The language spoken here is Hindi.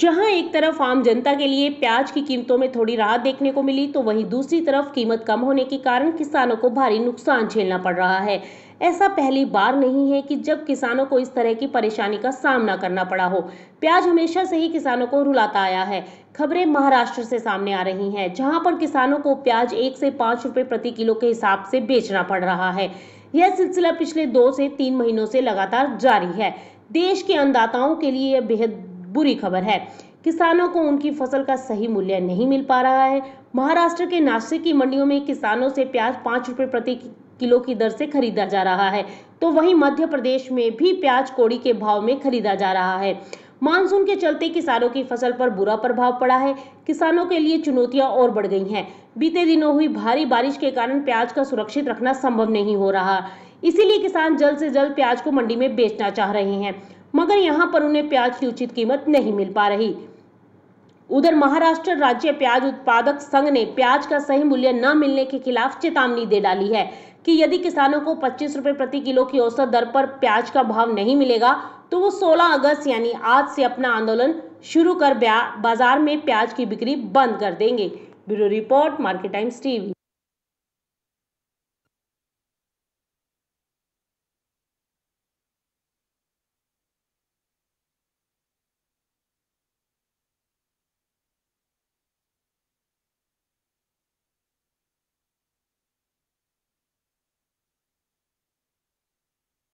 जहां एक तरफ आम जनता के लिए प्याज की कीमतों में थोड़ी राहत देखने को मिली तो वहीं दूसरी तरफ कीमत कम होने के कारण किसानों को भारी नुकसान झेलना पड़ रहा है ऐसा पहली बार नहीं है कि जब किसानों को इस तरह की परेशानी का सामना करना पड़ा हो प्याज हमेशा से ही किसानों को रुलाता आया है खबरें महाराष्ट्र से सामने आ रही हैं जहां पर किसानों को प्याज एक से पाँच रुपये प्रति किलो के हिसाब से बेचना पड़ रहा है यह सिलसिला पिछले दो से तीन महीनों से लगातार जारी है देश के अन्नदाताओं के लिए यह बेहद बुरी खबर है किसानों को उनकी फसल का सही मूल्य नहीं मिल पा रहा है महाराष्ट्र के नासिक की मंडियों में किसानों से प्याज पाँच रुपये प्रति किलो की दर से खरीदा जा रहा है तो वहीं मध्य प्रदेश में भी प्याज कोड़ी के भाव में खरीदा जा रहा है मानसून के चलते किसानों की फसल पर बुरा प्रभाव पड़ा है किसानों के लिए चुनौतियां और बढ़ गई हैं बीते दिनों हुई भारी बारिश के कारण प्याज का सुरक्षित रखना संभव नहीं हो रहा इसीलिए किसान जल्द से जल्द प्याज को मंडी में बेचना चाह रहे हैं मगर यहाँ पर उन्हें प्याज की उचित कीमत नहीं मिल पा रही उधर महाराष्ट्र राज्य प्याज उत्पादक संघ ने प्याज का सही मूल्य न मिलने के खिलाफ चेतावनी दे डाली है कि यदि किसानों को पच्चीस रुपए प्रति किलो की औसत दर पर प्याज का भाव नहीं मिलेगा तो वो 16 अगस्त यानी आज से अपना आंदोलन शुरू कर बाजार में प्याज की बिक्री बंद कर देंगे bureau report Market Times TV